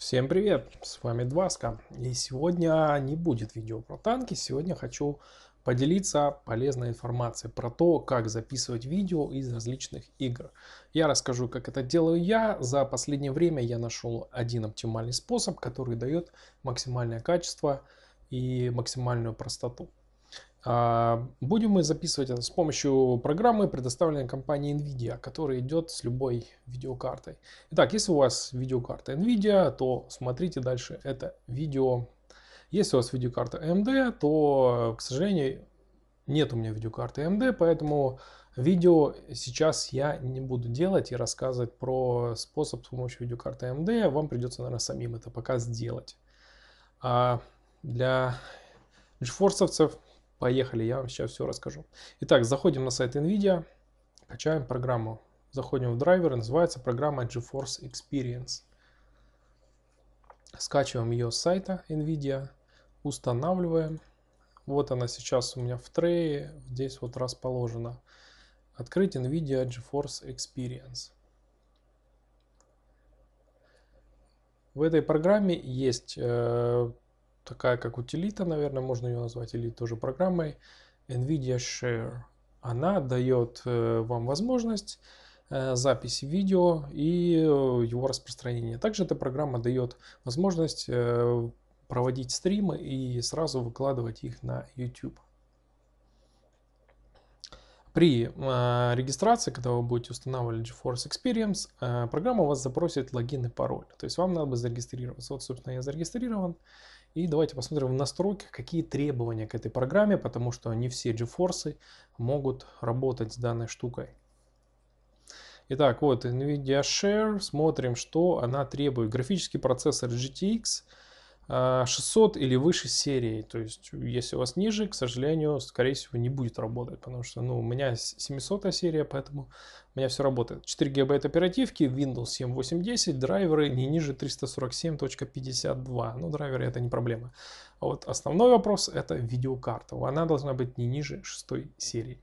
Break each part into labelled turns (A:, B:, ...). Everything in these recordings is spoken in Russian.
A: Всем привет, с вами Дваска, и сегодня не будет видео про танки, сегодня хочу поделиться полезной информацией про то, как записывать видео из различных игр. Я расскажу, как это делаю я, за последнее время я нашел один оптимальный способ, который дает максимальное качество и максимальную простоту. А, будем мы записывать это с помощью программы, предоставленной компанией NVIDIA, которая идет с любой видеокартой. Итак, если у вас видеокарта NVIDIA, то смотрите дальше это видео. Если у вас видеокарта AMD, то, к сожалению, нет у меня видеокарты AMD, поэтому видео сейчас я не буду делать и рассказывать про способ с помощью видеокарты AMD. Вам придется, наверное, самим это пока сделать. А для GeForce Поехали, я вам сейчас все расскажу. Итак, заходим на сайт NVIDIA, качаем программу. Заходим в драйвер, называется программа GeForce Experience. Скачиваем ее с сайта NVIDIA, устанавливаем. Вот она сейчас у меня в трее, здесь вот расположена. Открыть NVIDIA GeForce Experience. В этой программе есть э, такая как утилита, наверное, можно ее назвать, или тоже программой, NVIDIA Share. Она дает э, вам возможность э, запись видео и э, его распространения. Также эта программа дает возможность проводить стримы и сразу выкладывать их на YouTube. При э, регистрации, когда вы будете устанавливать GeForce Experience, э, программа у вас запросит логин и пароль. То есть вам надо бы зарегистрироваться. Вот, собственно, я зарегистрирован. Э, и давайте посмотрим в настройках, какие требования к этой программе, потому что не все GeForce могут работать с данной штукой. Итак, вот NVIDIA Share, смотрим, что она требует. Графический процессор GTX – 600 а, или выше серии. То есть, если у вас ниже, к сожалению, скорее всего, не будет работать, потому что ну, у меня 700 серия, поэтому у меня все работает. 4 ГБ оперативки, Windows 7, 8, 10, драйверы не ниже 347.52. Ну, драйверы это не проблема. А вот основной вопрос это видеокарта. Она должна быть не ниже 6 серии.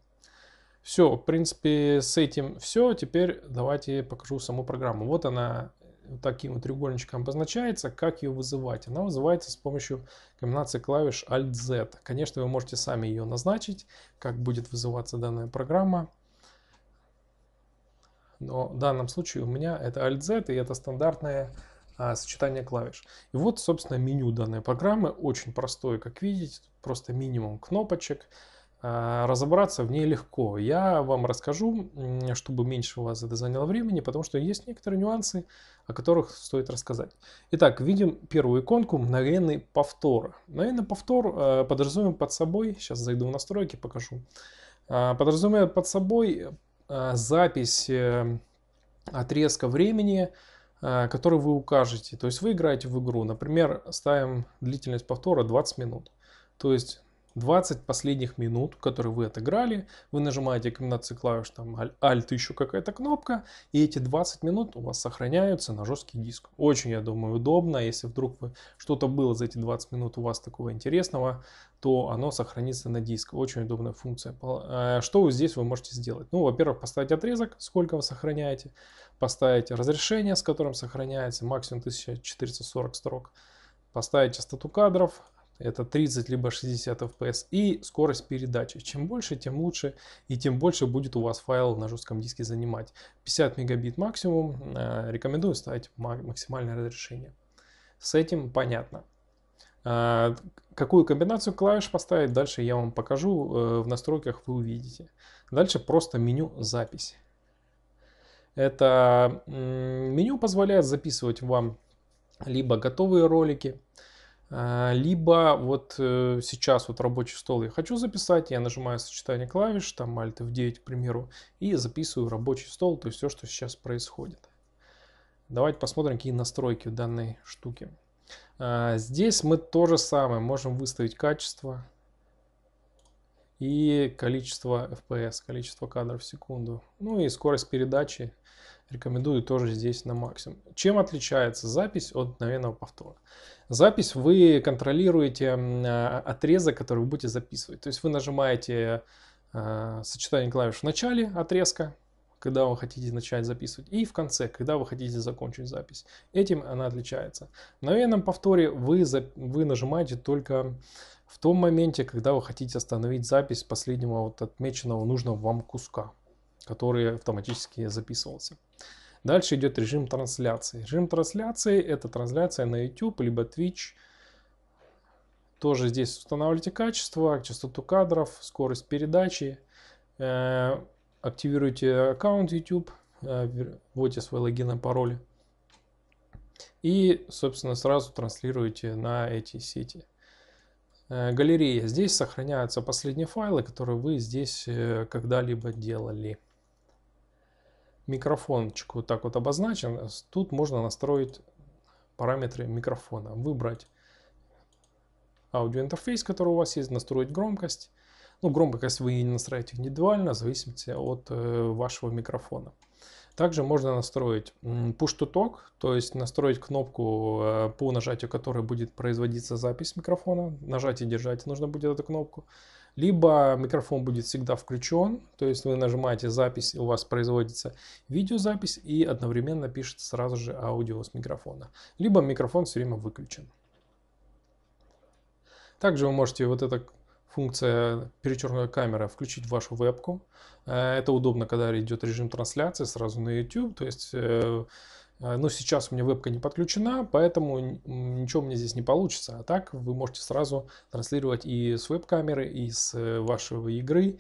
A: Все, в принципе, с этим все. Теперь давайте покажу саму программу. Вот она, вот таким вот треугольничком обозначается, как ее вызывать. Она вызывается с помощью комбинации клавиш Alt-Z. Конечно, вы можете сами ее назначить, как будет вызываться данная программа. Но в данном случае у меня это Alt-Z и это стандартное а, сочетание клавиш. И вот, собственно, меню данной программы очень простое, как видите. просто минимум кнопочек. А, разобраться в ней легко. Я вам расскажу, чтобы меньше у вас это заняло времени, потому что есть некоторые нюансы, о которых стоит рассказать. Итак, видим первую иконку мгновенный повтор. Мгновенный повтор а, подразумевает под собой, сейчас зайду в настройки, покажу, а, подразумевает под собой запись э, отрезка времени, который вы укажете. То есть вы играете в игру, например, ставим длительность повтора 20 минут. То есть 20 последних минут, которые вы отыграли, вы нажимаете комбинацию клавиш там Alt еще какая-то кнопка, и эти 20 минут у вас сохраняются на жесткий диск. Очень, я думаю, удобно, если вдруг вы что-то было за эти 20 минут у вас такого интересного, то оно сохранится на диск. Очень удобная функция. Э, что здесь вы можете сделать? Ну, во-первых, поставить отрезок, сколько вы сохраняете, поставить разрешение, с которым сохраняется, максимум 1440 строк, поставить частоту кадров, это 30 либо 60 FPS и скорость передачи. Чем больше, тем лучше и тем больше будет у вас файл на жестком диске занимать. 50 мегабит максимум, э, рекомендую ставить максимальное разрешение. С этим понятно. Э, какую комбинацию клавиш поставить, дальше я вам покажу, э, в настройках вы увидите. Дальше просто меню «Запись». Это меню позволяет записывать вам либо готовые ролики, а, либо вот э, сейчас вот рабочий стол я хочу записать, я нажимаю сочетание клавиш, там Alt F9, к примеру, и записываю рабочий стол, то есть все, что сейчас происходит. Давайте посмотрим, какие настройки в данной штуке. А, здесь мы то же самое можем выставить качество и количество FPS, количество кадров в секунду, ну и скорость передачи рекомендую тоже здесь на максимум. Чем отличается запись от мгновенного повтора? Запись вы контролируете а, отрезок, который вы будете записывать. То есть вы нажимаете а, сочетание клавиш в начале отрезка, когда вы хотите начать записывать, и в конце, когда вы хотите закончить запись. Этим она отличается. В мгновенном повторе вы, вы нажимаете только в том моменте, когда вы хотите остановить запись последнего вот отмеченного нужного вам куска который автоматически записывался. Дальше идет режим трансляции. Режим трансляции это трансляция на YouTube либо Twitch. Тоже здесь устанавливаете качество, частоту кадров, скорость передачи. Э, активируйте аккаунт YouTube, э, вводите свой логин и пароль. И, собственно, сразу транслируете на эти сети. Э, галерея. Здесь сохраняются последние файлы, которые вы здесь когда-либо делали микрофончик вот так вот обозначен. Э, тут можно настроить параметры микрофона. Выбрать аудиоинтерфейс, который у вас есть, настроить громкость. Ну, громкость вы не настраиваете индивидуально, в зависимости от э, вашего микрофона. Также можно настроить push to talk, то есть настроить кнопку, э, по нажатию которой будет производиться запись микрофона. Нажать и держать нужно будет эту кнопку. Либо микрофон будет всегда включен, то есть вы нажимаете запись, у вас производится видеозапись и одновременно пишется сразу же аудио с микрофона. Либо микрофон все время выключен. Также вы можете вот эта функция перечеркнутой камеры включить в вашу вебку. Э, это удобно, когда идет режим трансляции сразу на YouTube, то есть э, Э, но сейчас у меня вебка не подключена, поэтому ничего мне здесь не получится. А так вы можете сразу транслировать и с веб-камеры, и с э, вашего игры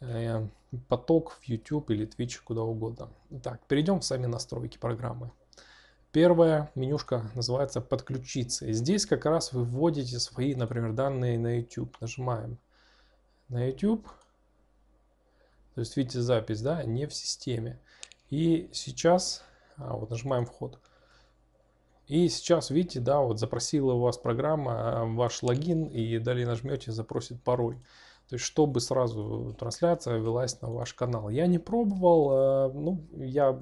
A: э, поток в YouTube или Twitch, куда угодно. Так, перейдем в сами настройки программы. Первая менюшка называется «Подключиться». здесь как раз вы вводите свои, например, данные на YouTube. Нажимаем на YouTube. То есть, видите, запись, да, не в системе. И сейчас а, вот нажимаем вход. И сейчас, видите, да, вот запросила у вас программа а, ваш логин, и далее нажмете «Запросит пароль». То есть, чтобы сразу трансляция велась на ваш канал. Я не пробовал, а, ну, я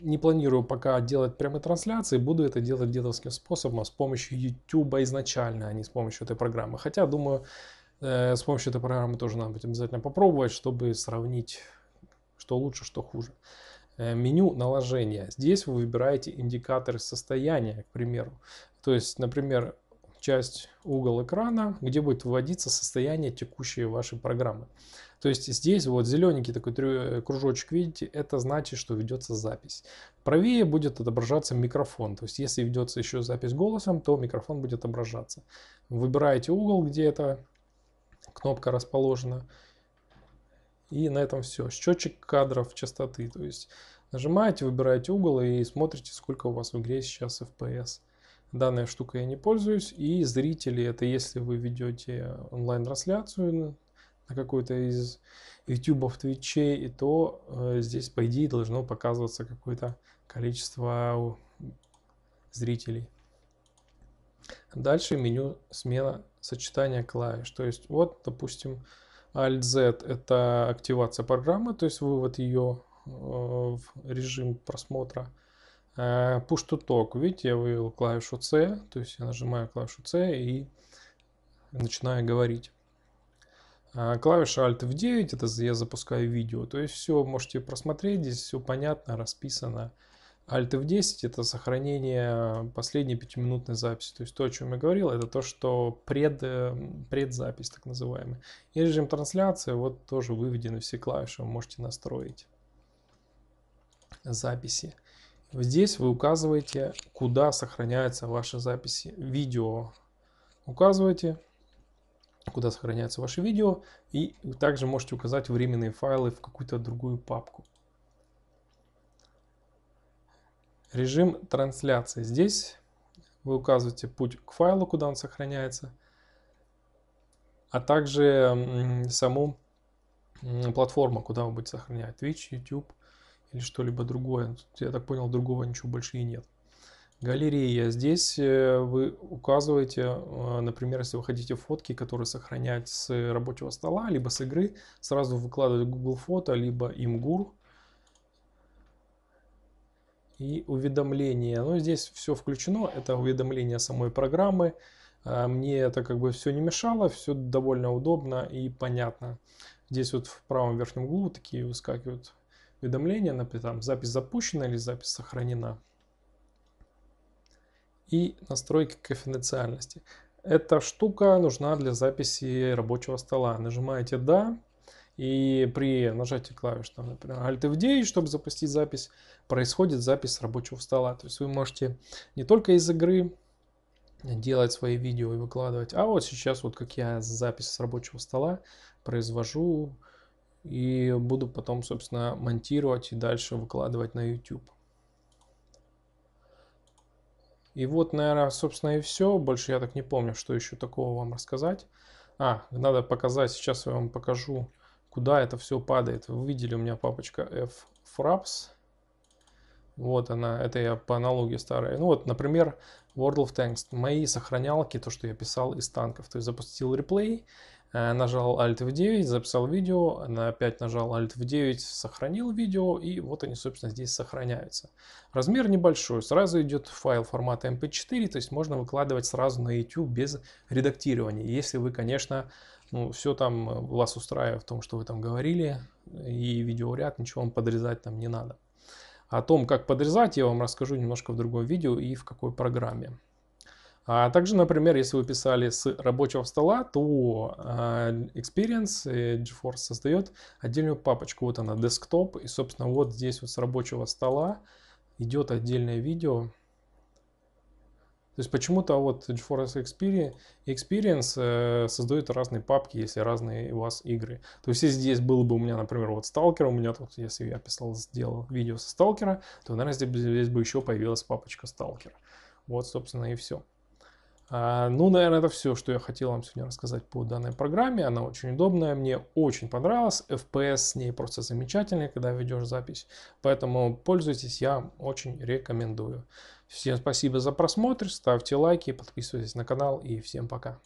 A: не планирую пока делать прямые трансляции, буду это делать дедовским способом, а с помощью YouTube изначально, а не с помощью этой программы. Хотя, думаю, э, с помощью этой программы тоже надо будет обязательно попробовать, чтобы сравнить, что лучше, что хуже. Э, меню наложения. Здесь вы выбираете индикатор состояния, к примеру. То есть, например, часть угол экрана, где будет вводиться состояние текущей вашей программы. То есть здесь вот зелененький такой э, кружочек, видите, это значит, что ведется запись. Правее будет отображаться микрофон, то есть если ведется еще запись голосом, то микрофон будет отображаться. Выбираете угол, где эта кнопка расположена, и на этом все. Счетчик кадров частоты. То есть нажимаете, выбираете угол и смотрите, сколько у вас в игре сейчас FPS. Данная штука я не пользуюсь. И зрители, это если вы ведете онлайн-трансляцию на какой-то из YouTube, Твичей, то э, здесь, по идее, должно показываться какое-то количество зрителей. Дальше меню смена сочетания клавиш. То есть вот, допустим, Alt-Z – это активация программы, то есть вывод ее э, в режим просмотра. Э, Push to talk. Видите, я вывел клавишу C, то есть я нажимаю клавишу C и начинаю говорить. Э, клавиша Alt в 9 это я запускаю видео. То есть все можете просмотреть, здесь все понятно, расписано. Alt F10 — это сохранение последней пятиминутной записи. То есть то, о чем я говорил, это то, что пред, э, предзапись, так называемая. И режим трансляции, вот тоже выведены все клавиши, вы можете настроить записи. Здесь вы указываете, куда сохраняются ваши записи. Видео указываете, куда сохраняются ваши видео. И также можете указать временные файлы в какую-то другую папку. Режим трансляции. Здесь вы указываете путь к файлу, куда он сохраняется, а также саму платформу, куда вы будете сохранять. Twitch, YouTube или что-либо другое. Я так понял, другого ничего больше и нет. Галерея. Здесь э, вы указываете, э, например, если вы хотите фотки, которые сохранять с рабочего стола, либо с игры, сразу выкладывать Google фото, либо Imgur и уведомления. Ну, здесь все включено, это уведомления самой программы. А, мне это как бы все не мешало, все довольно удобно и понятно. Здесь вот в правом верхнем углу такие выскакивают уведомления, например, там запись запущена или запись сохранена. И настройки конфиденциальности. Эта штука нужна для записи рабочего стола. Нажимаете «Да», и при нажатии клавиш, там, например, Alt F9, чтобы запустить запись, происходит запись с рабочего стола. То есть вы можете не только из игры делать свои видео и выкладывать, а вот сейчас вот как я запись с рабочего стола произвожу и буду потом, собственно, монтировать и дальше выкладывать на YouTube. И вот, наверное, собственно и все. Больше я так не помню, что еще такого вам рассказать. А, надо показать, сейчас я вам покажу, куда это все падает. Вы видели, у меня папочка f-fraps. Вот она, это я по аналогии старая. Ну вот, например, World of Tanks. Мои сохранялки, то, что я писал из танков. То есть запустил реплей, Э, нажал Alt в 9 записал видео, на опять нажал Alt в 9 сохранил видео, и вот они, собственно, здесь сохраняются. Размер небольшой, сразу идет файл формата MP4, эм то есть можно выкладывать сразу на YouTube без редактирования, если вы, конечно, ну, все там э, вас устраивает в том, что вы там говорили, и видеоряд, ничего вам подрезать там не надо. О том, как подрезать, я вам расскажу немножко в другом видео и в какой программе. А также, например, если вы писали с рабочего стола, то а, Experience GeForce создает отдельную папочку. Вот она, десктоп. И, собственно, вот здесь вот с рабочего стола идет отдельное видео. То есть почему-то вот GeForce Experience, э, создает разные папки, если разные у вас игры. То есть если здесь было бы у меня, например, вот Stalker, у меня тут, если я писал, сделал видео со Сталкера, то, наверное, здесь, бы еще появилась папочка Сталкера. Вот, собственно, и все. А, ну, наверное, это все, что я хотел вам сегодня рассказать по данной программе. Она очень удобная, мне очень понравилась. FPS с ней просто замечательный, когда ведешь запись. Поэтому пользуйтесь, я очень рекомендую. Всем спасибо за просмотр, ставьте лайки, подписывайтесь на канал и всем пока.